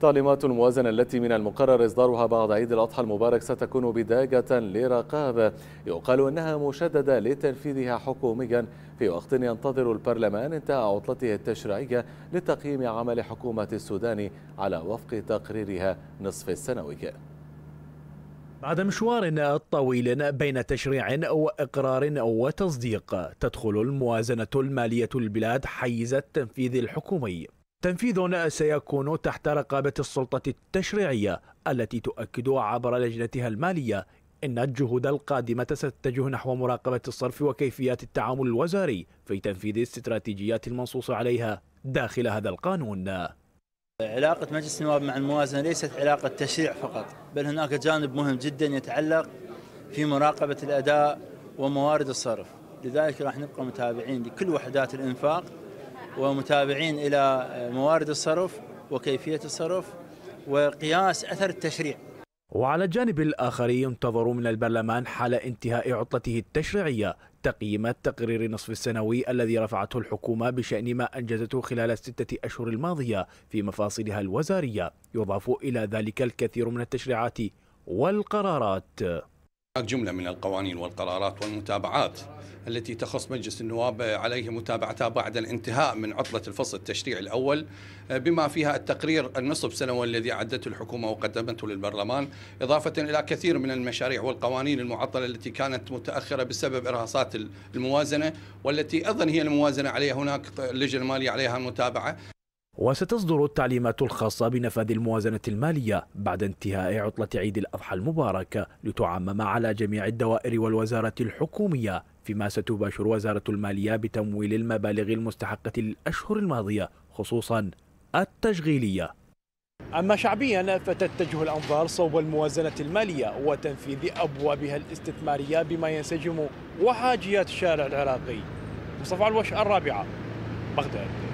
تعليمات الموازنة التي من المقرر إصدارها بعد عيد الأضحى المبارك ستكون بداية لرقابة يقال أنها مشددة لتنفيذها حكوميا في وقت ينتظر البرلمان انتهاء عطلته التشريعية لتقييم عمل حكومة السودان على وفق تقريرها نصف السنوي بعد مشوار طويل بين تشريع وإقرار وتصديق تدخل الموازنة المالية البلاد حيز التنفيذ الحكومي تنفيذنا سيكون تحت رقابة السلطة التشريعية التي تؤكد عبر لجنتها المالية إن الجهود القادمة ستتجه نحو مراقبة الصرف وكيفيات التعامل الوزاري في تنفيذ الاستراتيجيات المنصوص عليها داخل هذا القانون علاقة مجلس النواب مع الموازنة ليست علاقة تشريع فقط بل هناك جانب مهم جدا يتعلق في مراقبة الأداء وموارد الصرف لذلك راح نبقى متابعين لكل وحدات الإنفاق ومتابعين إلى موارد الصرف وكيفية الصرف وقياس أثر التشريع وعلى الجانب الآخر ينتظر من البرلمان حال انتهاء عطلته التشريعية تقييم التقرير النصف السنوي الذي رفعته الحكومة بشأن ما أنجزته خلال الستة أشهر الماضية في مفاصلها الوزارية يضاف إلى ذلك الكثير من التشريعات والقرارات هناك جملة من القوانين والقرارات والمتابعات التي تخص مجلس النواب عليه متابعتها بعد الانتهاء من عطلة الفصل التشريعي الأول بما فيها التقرير النصف سنوي الذي أعدته الحكومة وقدمته للبرلمان إضافة إلى كثير من المشاريع والقوانين المعطلة التي كانت متأخرة بسبب إرهاصات الموازنة والتي أيضا هي الموازنة عليها هناك اللجنة المالية عليها متابعة وستصدر التعليمات الخاصة بنفاذ الموازنة المالية بعد انتهاء عطلة عيد الأضحى المبارك لتعمم على جميع الدوائر والوزارة الحكومية فيما ستباشر وزارة المالية بتمويل المبالغ المستحقة للأشهر الماضية خصوصا التشغيلية أما شعبيا فتتجه الأنظار صوب الموازنة المالية وتنفيذ أبوابها الاستثمارية بما ينسجم وحاجيات الشارع العراقي مصطفى الوش الرابعة بغداد